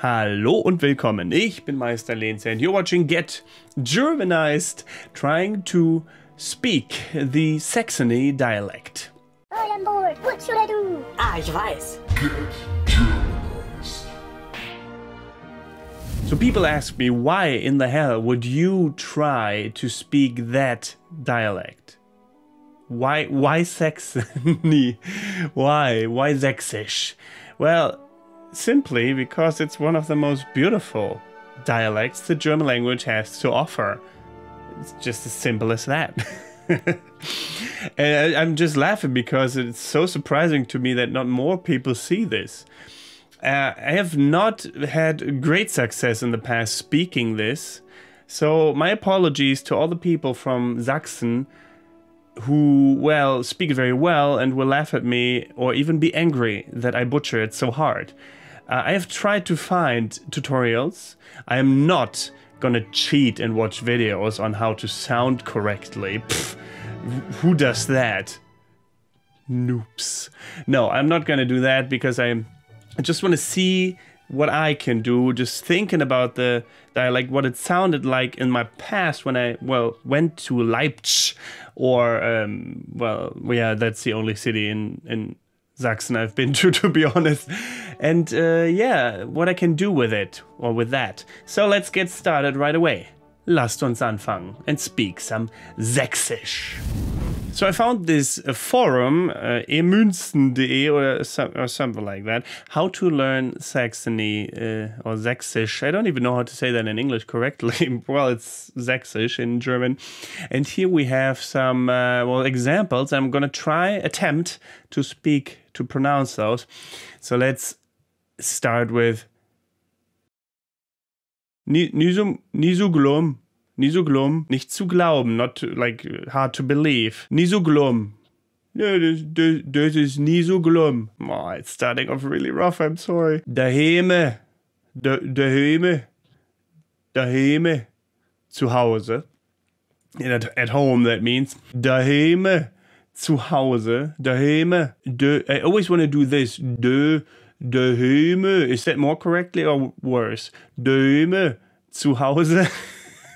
Hallo und willkommen. Ich bin Meister Lenz and you're watching Get Germanized, trying to speak the Saxony dialect. I'm bored. What should I do? Ah, ich weiß. Get So people ask me, why in the hell would you try to speak that dialect? Why, why Saxony? Why, why Sächsisch? Well, simply because it's one of the most beautiful dialects the German language has to offer. It's just as simple as that. and I, am just laughing because it's so surprising to me that not more people see this. Uh, I have not had great success in the past speaking this, so my apologies to all the people from Sachsen who, well, speak very well and will laugh at me or even be angry that I butcher it so hard. Uh, I have tried to find tutorials. I am not gonna cheat and watch videos on how to sound correctly. Pfft, who does that? Noops. No, I'm not gonna do that because I'm, I just wanna see what I can do. Just thinking about the dialect, what it sounded like in my past when I well went to Leipzig, or um, well, yeah, that's the only city in in Saxony, I've been to, to be honest. And uh, yeah, what I can do with it, or with that. So let's get started right away. Lasst uns anfangen and speak some Sächsisch. So I found this uh, forum, uh, emünzen.de or, uh, some, or something like that, how to learn Saxony uh, or Sächsisch. I don't even know how to say that in English correctly. well, it's Sächsisch in German. And here we have some, uh, well, examples. I'm going to try, attempt to speak to pronounce those. So let's start with Nisum, Nisuglum, Nisuglum, nicht zu glauben, not to, like hard to believe. Nisuglum. No, this, this, this is Nisuglum. Oh, it's starting off really rough, I'm sorry. Daheme, daheme, daheme, zu Hause. At, at home, that means daheme, zu Hause, daheim, de, I always want to do this, de, daheim, is that more correctly or worse? Daheim, zu Hause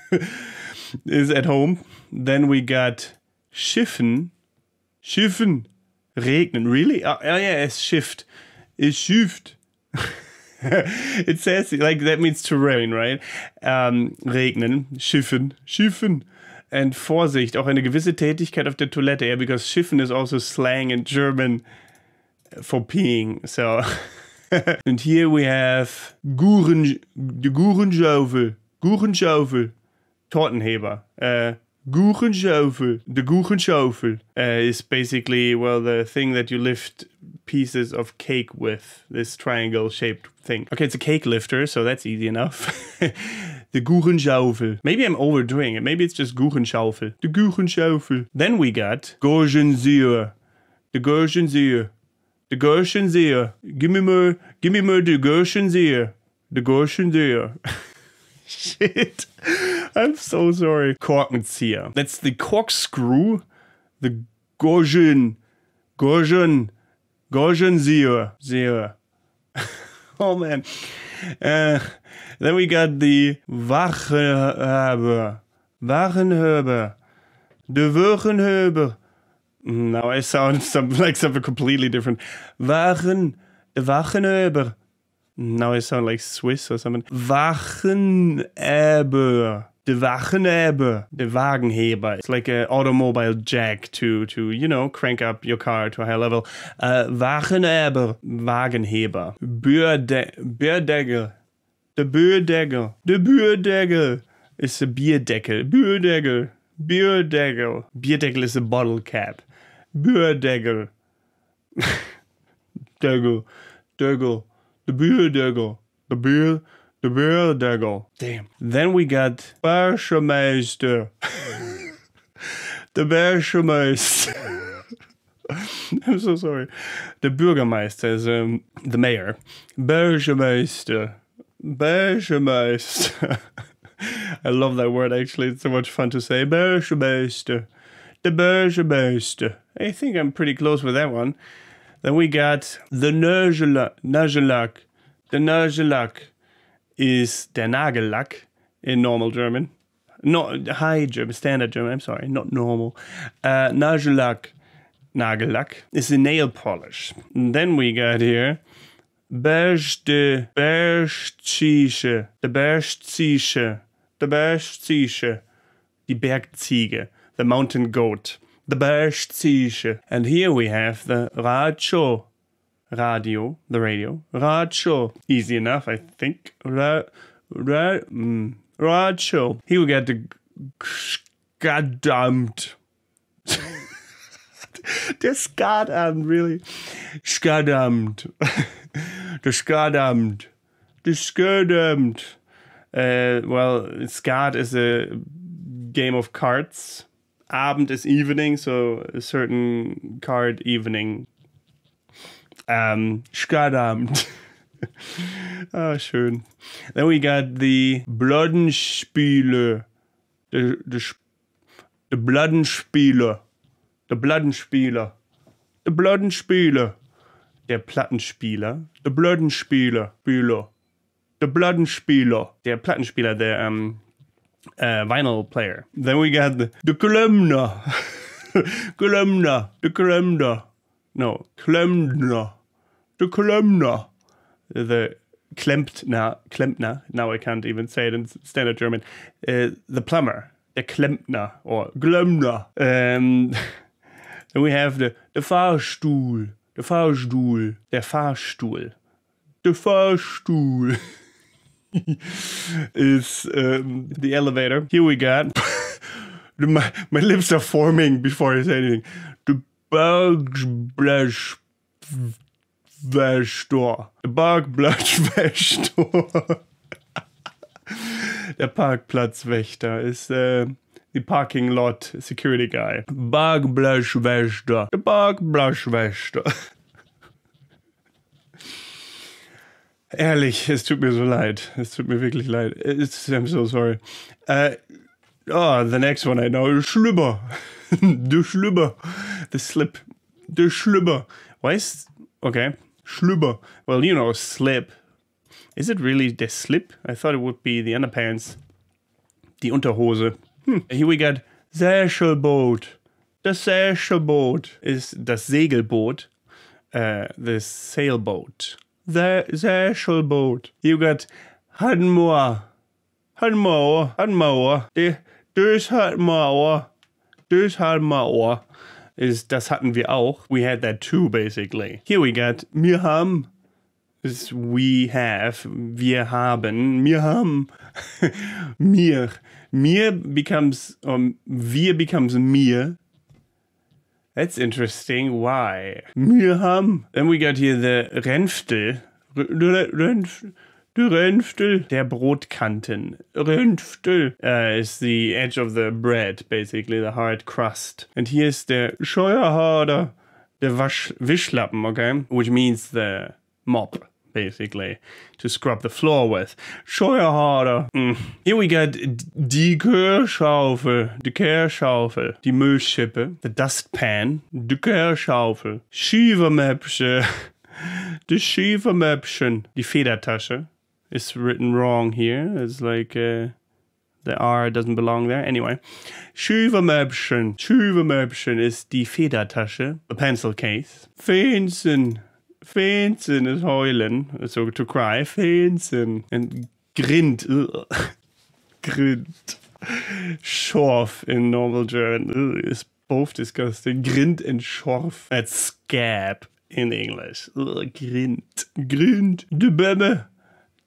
is at home. Then we got schiffen, schiffen, regnen, really? Oh, oh yeah, es shift, es it says like that means to rain, right? Um, regnen, schiffen, schiffen. and Vorsicht, auch eine gewisse Tätigkeit auf der Toilette. Yeah, because Schiffen is also slang in German for peeing. So. and here we have Guren, Gurenschaufel. Gurenschaufel. Tortenheber. Uh, Gurenschaufel. The Gurenschaufel uh, is basically, well, the thing that you lift pieces of cake with, this triangle shaped thing. Okay, it's a cake lifter, so that's easy enough. the Gurenschauvel. Maybe I'm overdoing it. Maybe it's just Gurenschauvel. The Gurenschauvel. Then we got Gorgenseer. The Gorgenseer. The Gorgenseer. Give me more, give me more the Gorgenseer. The Gorgenseer. Shit. I'm so sorry. Korkenzieher. That's the corkscrew. The Gorgen. Gorgen. Gorgenseer. Zier. oh man. Uh, then we got the Wagenhaber. Wagenhaber. De Wagenhaber. Now I sound some, like something completely different. Wagen, Wagenhaber. Now I sound like Swiss or something. Wagenhaber the Wagenheber, the Wagenheber. It's like an automobile jack to to you know crank up your car to a high level. Uh, eh, Wagenheber, Wagenheber, Bürde, Bürdegel, the Bürdegel, the Bürdegel It's a beer deckel, Bürdegel, Bierdeckel, Bierdeckel is a bottle cap, Bürdegel, Degel, Degel, the Bürdegel, the beer. The Beardagle. Damn. Then we got Bärschermeister. the Bärschermeister. I'm so sorry. The Bürgermeister is um, the mayor. Bärschermeister. Bärschermeister. I love that word actually. It's so much fun to say. Bärschermeister. The Bärschermeister. I think I'm pretty close with that one. Then we got the Nergelak. The Nergelak is der Nagellack in normal German. Not high German, standard German, I'm sorry, not normal. Uh, Nagellack, Nagellack is the nail polish. And then we got here Berchte, Berchtziege, the Bergziege, the Bergziege, die Bergziege, the mountain goat, the Bergziege. And here we have the Racho, radio, the radio, radio. Easy enough, I think. Ra, ra, mm, radio. He will get the skadammed. Der skadammed, really. Skadammed. the skadammed. The skadammed. well, skad is a game of cards. Abend is evening, so a certain card evening um, ähm, Skadamt. Ah, schön. Then we got the Bloodenspiele. The, the, the Bloodenspiele. The Bloodenspiele. The Bloodenspiele. Der Plattenspieler. The Bloodenspiele. Spieler. The Bloodenspieler. Der Plattenspieler, der um, uh, vinyl player. Then we got the, the Kolumna. Kolumna. The Kolumna no, Klempner, the Klempner, the Klempner, Klempner. Now I can't even say it in standard German. Uh, the plumber, the Klempner or Glömner. Um, then we have the the Fahrstuhl, the Fahrstuhl, the Fahrstuhl, the Fahrstuhl. is um, the elevator. Here we got. my, my lips are forming before I say anything. Parkplatzwächter. Parkplatzwächter. Der Parkplatzwächter ist äh, die Parking Lot Security Guy. Parkplatzwächter. Der Ehrlich, es tut mir so leid. Es tut mir wirklich leid. It's, äh, I'm so sorry. Uh, oh, the next one I know. Schlüber. du Schlüber. the slip, the schlubber. Why is okay schlubber? Well, you know, slip. Is it really the slip? I thought it would be the underpants, the Unterhose. Hmm. Here we got Segelboot. The Segelboot is the Segelboot, uh, the sailboat. The Segelboot. You got Hanmoor. Hanmoor. Hanmoor. The Dösharmoor. Dösharmoor ist, das hatten wir auch. We had that too, basically. Here we got, wir haben, is we have, wir haben, wir haben, mir. Mir becomes, um, wir becomes mir. That's interesting. Why? Wir haben. Then we got here the Renfte. Die Ränftel der Brotkanten. Ränftel uh, is the edge of the bread, basically, the hard crust. And here is the Scheuerhader, the wash, Wischlappen, okay? Which means the mop basically, to scrub the floor with. Scheuerhader. Mm. Here we get die Gehörschaufel, die Kehrschaufel, die Müllschippe, the dustpan, die Kehrschaufel, Schiebermäppchen, die Schiebermäppchen, die Federtasche, is written wrong here. It's like uh, the R doesn't belong there. Anyway, Schuvermöbchen. Schuvermöbchen is the Federtasche, a pencil case. Fenzen. Fenzen is heulen, so to cry. Fenzen. And grind. grind. Schorf in normal German Ugh, is both disgusting. Grind and Schorf. That's scab in English. Ugh, grind. Grind. De Bebe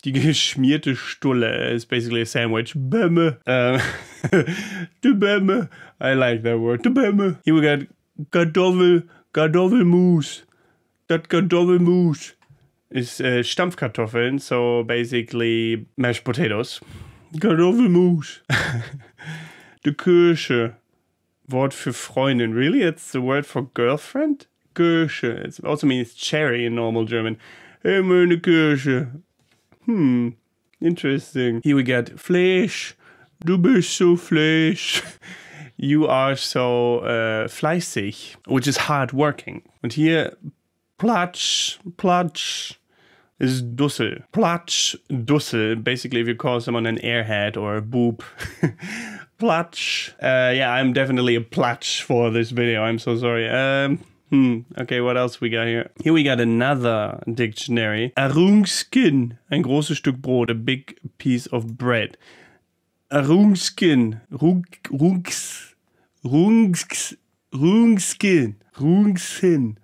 die geschmierte Stulle is basically a sandwich. Bämme. Ähm, uh, de Bämme. I like that word. De Bämme. Here we got Kartoffel, Kartoffelmus. That Kartoffelmus is uh, Stampfkartoffeln, so basically mashed potatoes. Kartoffelmus. De Kirsche. Wort für Freundin. Really? It's the word for girlfriend? Kirsche. It also means cherry in normal German. Hey, meine Kirsche hmm, interesting. Here we get Fleisch, du bist so Fleisch. you are so uh, fleißig, which is hardworking. And here, platsch, platsch is dussel. Platsch, dussel. Basically, if you call someone an airhead or a boob. platsch. Uh, yeah, I'm definitely a platsch for this video. I'm so sorry. Um, Hmm. Okay, what else we got here? Here we got another dictionary. Arungskin, ein großes Stück Brot, a big piece of bread. Arungskin, Rung, Rungs, Rungs, Rungskin, Rungsin,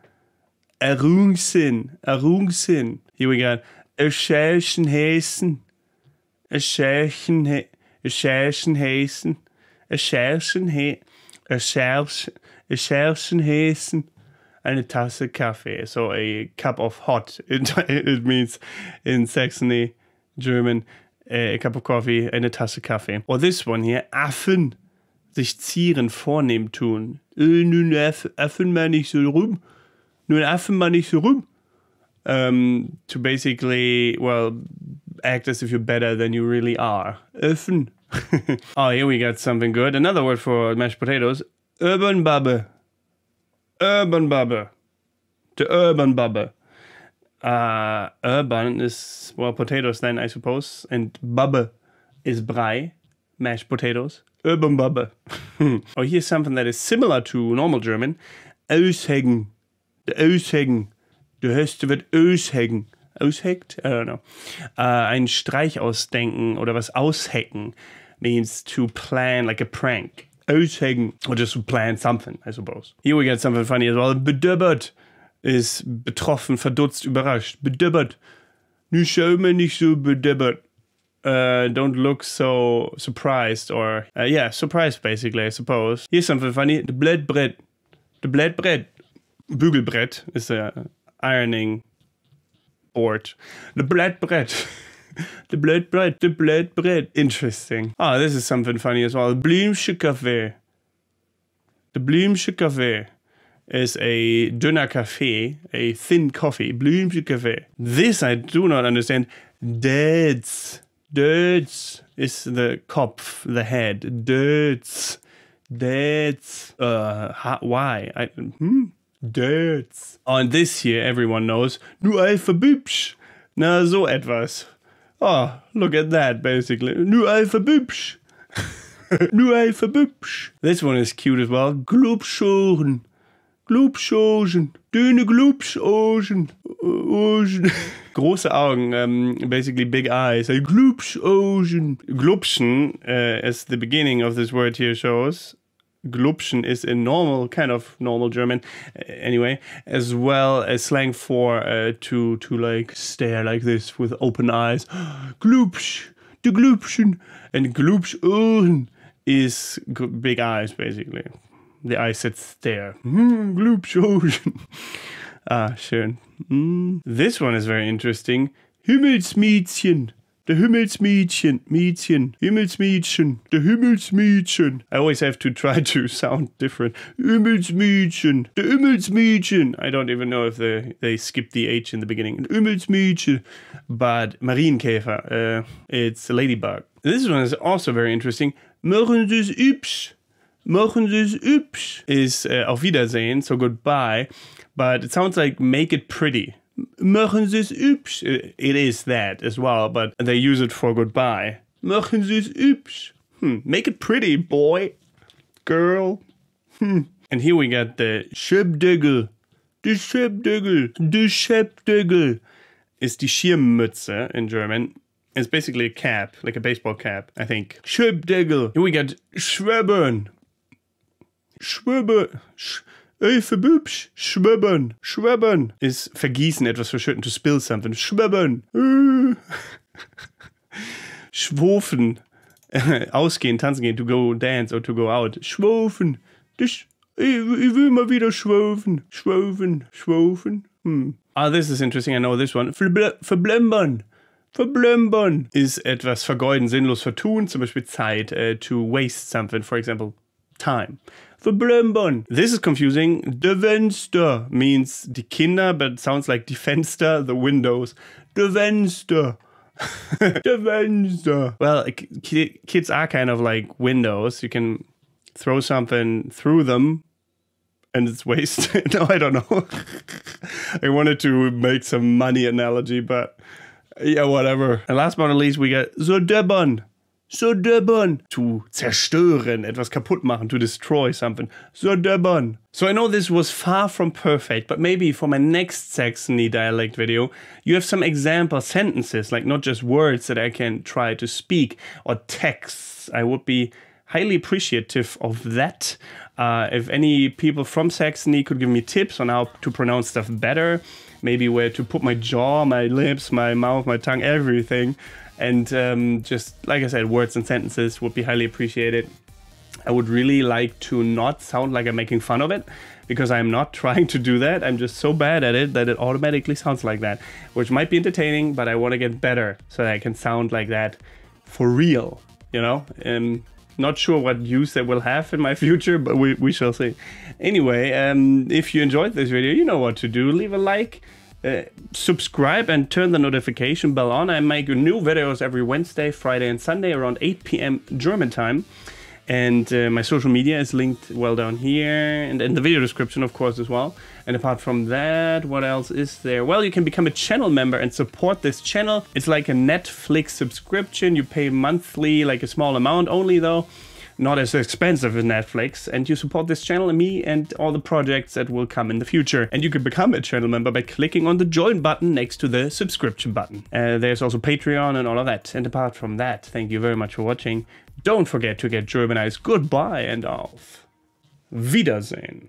Arungsin, Arungsin. Here we got a Schälchen Hessen, a Schälchen, a Schälchen Hessen, a Schälchen Hessen, a Schälchen, a Schälchen Hessen and a tasse Kaffee, so a cup of hot. It, it means in Saxony, German, a cup of coffee and a Tasse Kaffee. Or this one here, Affen sich zieren, vornehm tun. Äh, nun Affen mal nicht so rum. Nun Affen mal nicht so rum. Um, to basically, well, act as if you're better than you really are. Affen. oh, ah, here we got something good. Another word for mashed potatoes, Urban Urban Bubble. The Urban Bubble. Uh, urban is, well, potatoes then, I suppose. And Bubble is Brei, mashed potatoes. Urban Bubble. oh, here's something that is similar to normal German. Aushegen. The Aushegen. Du hörst, du wird Aushegen. Ausheckt? I don't know. Uh, ein Streich ausdenken oder was aushecken means to plan like a prank. uitschenken or just plan something, I suppose. Here we get something funny as well. Bedubbert is betroffen, verdutzt, überrascht. Bedubbert. Nu schau mir nicht so bedubbert. Uh, don't look so surprised or uh, yeah surprised basically i suppose here's something funny the blade the blade bügelbret is a ironing board the blade the blood bread, the blood bread. Interesting. Ah, oh, this is something funny as well. The Café. The Bloemsche Café is a dünner café, a thin coffee. Bloemsche Café. This I do not understand. Döds. Döds is the Kopf, the head. Döds. Döds. Uh, why? I, hmm? On this here, everyone knows. Du Alphabübsch. Na, so etwas oh, look at that, basically. New alpha boopsh. New alpha boopsh. This one is cute as well. Gloopshoren. Gloopshoren. Dünne ocean. Große Augen, um, basically big eyes. Gloopshoren. Glupschen, uh, as the beginning of this word here shows, Glubschen is a normal, kind of normal German, uh, anyway, as well as slang for uh, to to like stare like this with open eyes. Glubsch, the Glubschen, and Glubschöhren is big eyes, basically. The eyes that stare. Mm, ah, schön. Mm. This one is very interesting. Himmelsmädchen the Himmelsmädchen, Mädchen, Himmelsmädchen, the Himmelsmädchen. I always have to try to sound different. Himmelsmädchen, the Himmelsmädchen. I don't even know if they, they skipped the H in the beginning. Himmelsmädchen. But Marienkäfer, uh, it's a ladybug. This one is also very interesting. Mögen Sie es übs? Machen Sie's übsch is uh, auf Wiedersehen, so goodbye, but it sounds like make it pretty. Machen Sie es hübsch. It is that as well, but they use it for goodbye. Machen Sie es hübsch. Hmm. Make it pretty, boy. Girl. Hmm. And here we got the Schöpdögel. Die Schöpdögel. Die Schöpdögel. Is the Schirmmütze in German. It's basically a cap, like a baseball cap, I think. Schöpdögel. Here we get Schwöbern. Schwöbern. Sch Ey, für Bübsch, schwimmen, schwimmen. Ist vergießen, etwas verschütten, to spill something. Schwimmen. Äh. Schwofen. Äh, ausgehen, tanzen gehen, to go dance or to go out. Schwofen. Ich, ich, will mal wieder schwofen. Schwofen, schwofen. Hm. Ah, this is interesting, I know this one. Verble verblembern. Verblembern ist etwas vergeuden, sinnlos vertun, zum Beispiel Zeit. Uh, to waste something, for example. time. For Blömbon. This is confusing. The Venster means the Kinder, but it sounds like the Fenster, the windows. The Venster. the Venster. Well, kids are kind of like windows. You can throw something through them and it's wasted. no, I don't know. I wanted to make some money analogy, but yeah, whatever. And last but not least, we get the Debon so stubborn, to zerstören, etwas kaputt machen, to destroy something, so stubborn. So I know this was far from perfect, but maybe for my next Saxony dialect video, you have some example sentences, like not just words that I can try to speak, or texts. I would be highly appreciative of that. Uh, if any people from Saxony could give me tips on how to pronounce stuff better, maybe where to put my jaw, my lips, my mouth, my tongue, everything, and um, just like I said, words and sentences would be highly appreciated. I would really like to not sound like I'm making fun of it because I'm not trying to do that. I'm just so bad at it that it automatically sounds like that, which might be entertaining, but I want to get better so that I can sound like that for real, you know? And not sure what use that will have in my future, but we, we shall see. Anyway, um, if you enjoyed this video, you know what to do. Leave a like, uh, subscribe and turn the notification bell on. I make new videos every Wednesday, Friday, and Sunday around 8 p.m. German time. And uh, my social media is linked well down here and in the video description, of course, as well. And apart from that, what else is there? Well, you can become a channel member and support this channel. It's like a Netflix subscription. You pay monthly, like a small amount only, though not as expensive as Netflix, and you support this channel and me and all the projects that will come in the future. And you can become a channel member by clicking on the join button next to the subscription button. Uh, there's also Patreon and all of that. And apart from that, thank you very much for watching. Don't forget to get Germanized. Goodbye and auf Wiedersehen.